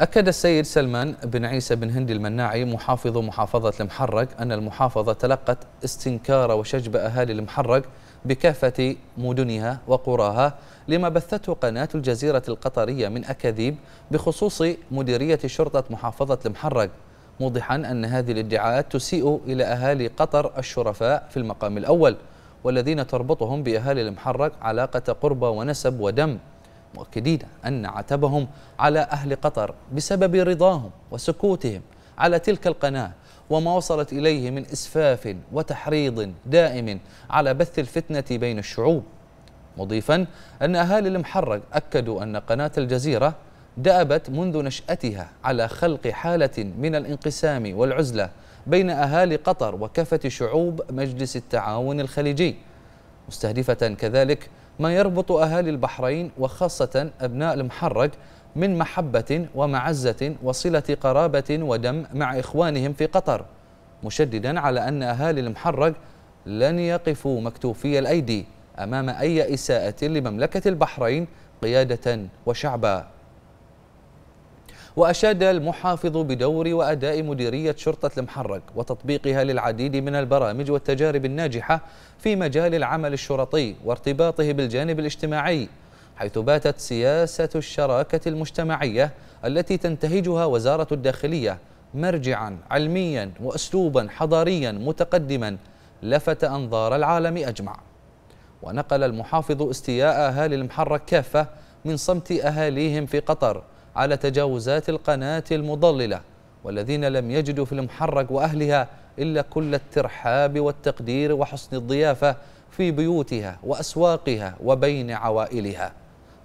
أكد السيد سلمان بن عيسى بن هندي المناعي محافظ محافظة المحرق أن المحافظة تلقت استنكار وشجب أهالي المحرق بكافة مدنها وقراها لما بثته قناة الجزيرة القطرية من أكاذيب بخصوص مديرية شرطة محافظة المحرق موضحا أن هذه الادعاءات تسيء إلى أهالي قطر الشرفاء في المقام الأول والذين تربطهم بأهالي المحرق علاقة قرب ونسب ودم مؤكدين أن عتبهم على أهل قطر بسبب رضاهم وسكوتهم على تلك القناة وما وصلت إليه من إسفاف وتحريض دائم على بث الفتنة بين الشعوب مضيفا أن أهالي المحرق أكدوا أن قناة الجزيرة دأبت منذ نشأتها على خلق حالة من الانقسام والعزلة بين أهالي قطر وكافة شعوب مجلس التعاون الخليجي مستهدفة كذلك ما يربط أهالي البحرين وخاصة أبناء المحرق من محبة ومعزة وصلة قرابة ودم مع إخوانهم في قطر مشددا على أن أهالي المحرق لن يقفوا مكتوفي الأيدي أمام أي إساءة لمملكة البحرين قيادة وشعبا وأشاد المحافظ بدور وأداء مديرية شرطة المحرق وتطبيقها للعديد من البرامج والتجارب الناجحة في مجال العمل الشرطي وارتباطه بالجانب الاجتماعي حيث باتت سياسة الشراكة المجتمعية التي تنتهجها وزارة الداخلية مرجعا علميا وأسلوبا حضاريا متقدما لفت أنظار العالم أجمع ونقل المحافظ استياء أهالي المحرك كافة من صمت أهاليهم في قطر على تجاوزات القناة المضللة والذين لم يجدوا في المحرق وأهلها إلا كل الترحاب والتقدير وحسن الضيافة في بيوتها وأسواقها وبين عوائلها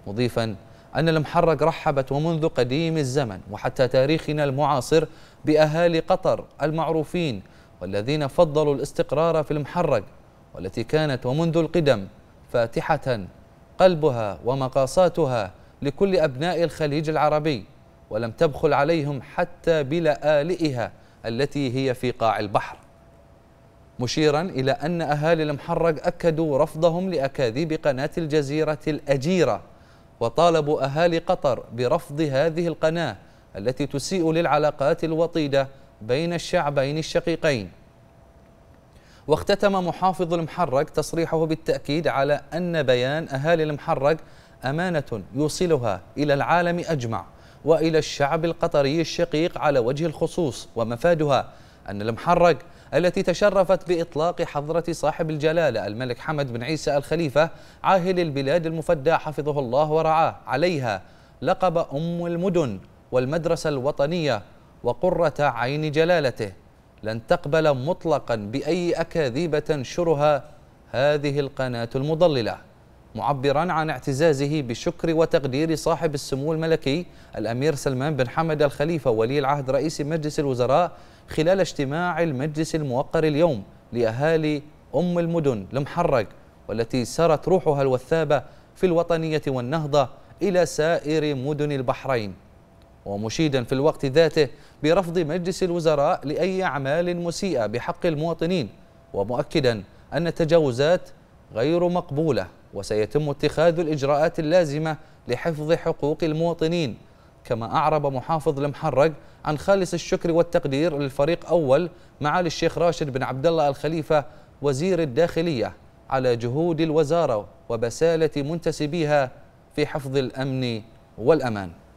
مضيفا أن المحرق رحبت ومنذ قديم الزمن وحتى تاريخنا المعاصر بأهالي قطر المعروفين والذين فضلوا الاستقرار في المحرق والتي كانت ومنذ القدم فاتحة قلبها ومقاصاتها لكل أبناء الخليج العربي ولم تبخل عليهم حتى بلآلئها التي هي في قاع البحر مشيرا إلى أن أهالي المحرق أكدوا رفضهم لأكاذيب قناة الجزيرة الأجيرة وطالبوا أهالي قطر برفض هذه القناة التي تسيء للعلاقات الوطيدة بين الشعبين الشقيقين واختتم محافظ المحرق تصريحه بالتأكيد على أن بيان أهالي المحرق أمانة يوصلها إلى العالم أجمع وإلى الشعب القطري الشقيق على وجه الخصوص ومفادها أن المحرق التي تشرفت بإطلاق حضرة صاحب الجلالة الملك حمد بن عيسى الخليفة عاهل البلاد المفدى حفظه الله ورعاه عليها لقب أم المدن والمدرسة الوطنية وقرة عين جلالته لن تقبل مطلقا بأي أكاذيب تنشرها هذه القناة المضللة معبرا عن اعتزازه بشكر وتقدير صاحب السمو الملكي الأمير سلمان بن حمد الخليفة ولي العهد رئيس مجلس الوزراء خلال اجتماع المجلس الموقر اليوم لأهالي أم المدن المحرق والتي سرت روحها الوثابة في الوطنية والنهضة إلى سائر مدن البحرين ومشيدا في الوقت ذاته برفض مجلس الوزراء لأي أعمال مسيئة بحق المواطنين ومؤكدا أن التجاوزات غير مقبولة وسيتم اتخاذ الإجراءات اللازمة لحفظ حقوق المواطنين كما أعرب محافظ المحرق عن خالص الشكر والتقدير للفريق أول معالي الشيخ راشد بن عبد الله الخليفة وزير الداخلية على جهود الوزارة وبسالة منتسبيها في حفظ الأمن والأمان